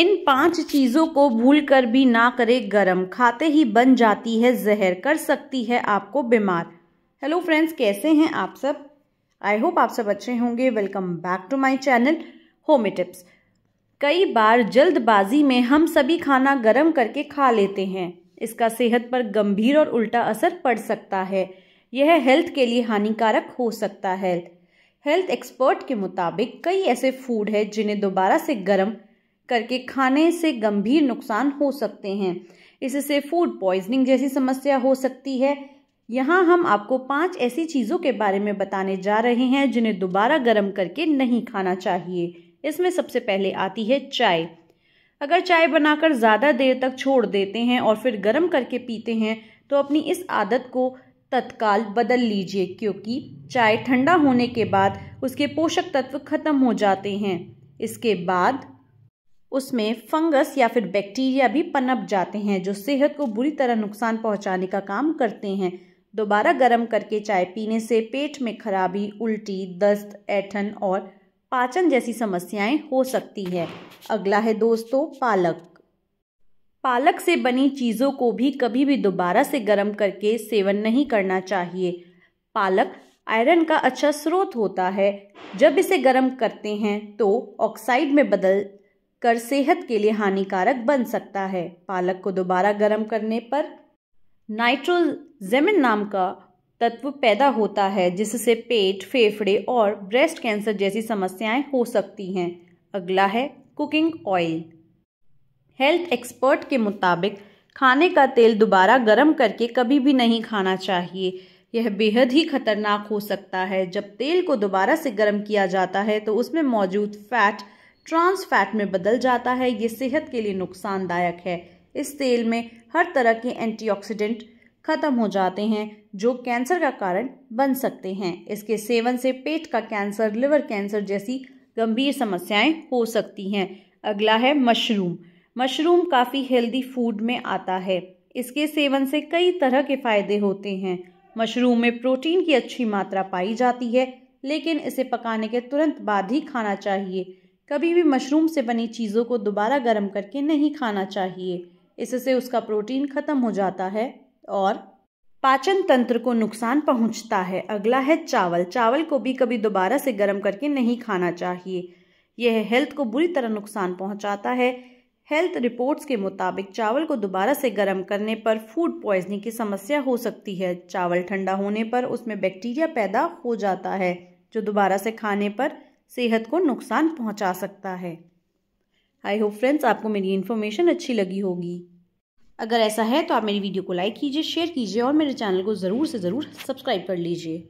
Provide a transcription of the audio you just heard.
इन पांच चीजों को भूल कर भी ना करें गरम खाते ही बन जाती है जहर कर सकती है आपको बीमार हेलो फ्रेंड्स कैसे हैं आप सब आई होप आप सब अच्छे होंगे welcome back to my channel home tips कई बार जल्दबाजी में हम सभी खाना गर्म करके खा लेते हैं इसका सेहत पर गंभीर और उल्टा असर पड़ सकता है यह हेल्थ के लिए हानिकारक हो सकता है हेल्थ एक्सपर्ट के मुताबिक कई ऐसे फूड है जिन्हें दोबारा से गर्म करके खाने से गंभीर नुकसान हो सकते हैं इससे फूड पॉइजनिंग जैसी समस्या हो सकती है यहाँ हम आपको पांच ऐसी चीज़ों के बारे में बताने जा रहे हैं जिन्हें दोबारा गर्म करके नहीं खाना चाहिए इसमें सबसे पहले आती है चाय अगर चाय बनाकर ज़्यादा देर तक छोड़ देते हैं और फिर गर्म करके पीते हैं तो अपनी इस आदत को तत्काल बदल लीजिए क्योंकि चाय ठंडा होने के बाद उसके पोषक तत्व खत्म हो जाते हैं इसके बाद उसमें फंगस या फिर बैक्टीरिया भी पनप जाते हैं जो सेहत को बुरी तरह नुकसान पहुंचाने का काम करते हैं दोबारा गर्म करके चाय पीने से पेट में खराबी उल्टी दस्त ऐठन और पाचन जैसी समस्याएं हो सकती है अगला है दोस्तों पालक पालक से बनी चीज़ों को भी कभी भी दोबारा से गर्म करके सेवन नहीं करना चाहिए पालक आयरन का अच्छा स्रोत होता है जब इसे गर्म करते हैं तो ऑक्साइड में बदल कर सेहत के लिए हानिकारक बन सकता है पालक को दोबारा गर्म करने पर नाइट्रोजेमिन नाम का तत्व पैदा होता है जिससे पेट फेफड़े और ब्रेस्ट कैंसर जैसी समस्याएं हो सकती हैं अगला है कुकिंग ऑयल हेल्थ एक्सपर्ट के मुताबिक खाने का तेल दोबारा गर्म करके कभी भी नहीं खाना चाहिए यह बेहद ही खतरनाक हो सकता है जब तेल को दोबारा से गर्म किया जाता है तो उसमें मौजूद फैट ट्रांस फैट में बदल जाता है ये सेहत के लिए नुकसानदायक है इस तेल में हर तरह के एंटीऑक्सीडेंट खत्म हो जाते हैं जो कैंसर का कारण बन सकते हैं इसके सेवन से पेट का कैंसर लिवर कैंसर जैसी गंभीर समस्याएं हो सकती हैं अगला है मशरूम मशरूम काफ़ी हेल्दी फूड में आता है इसके सेवन से कई तरह के फायदे होते हैं मशरूम में प्रोटीन की अच्छी मात्रा पाई जाती है लेकिन इसे पकाने के तुरंत बाद ही खाना चाहिए कभी भी मशरूम से बनी चीज़ों को दोबारा गर्म करके नहीं खाना चाहिए इससे उसका प्रोटीन ख़त्म हो जाता है और पाचन तंत्र को नुकसान पहुंचता है अगला है चावल चावल को भी कभी दोबारा से गर्म करके नहीं खाना चाहिए यह हेल्थ को बुरी तरह नुकसान पहुंचाता है हेल्थ रिपोर्ट्स के मुताबिक चावल को दोबारा से गर्म करने पर फूड पॉइजनिंग की समस्या हो सकती है चावल ठंडा होने पर उसमें बैक्टीरिया पैदा हो जाता है जो दोबारा से खाने पर सेहत को नुकसान पहुंचा सकता है आई होप फ्रेंड्स आपको मेरी इन्फॉर्मेशन अच्छी लगी होगी अगर ऐसा है तो आप मेरी वीडियो को लाइक कीजिए शेयर कीजिए और मेरे चैनल को ज़रूर से ज़रूर सब्सक्राइब कर लीजिए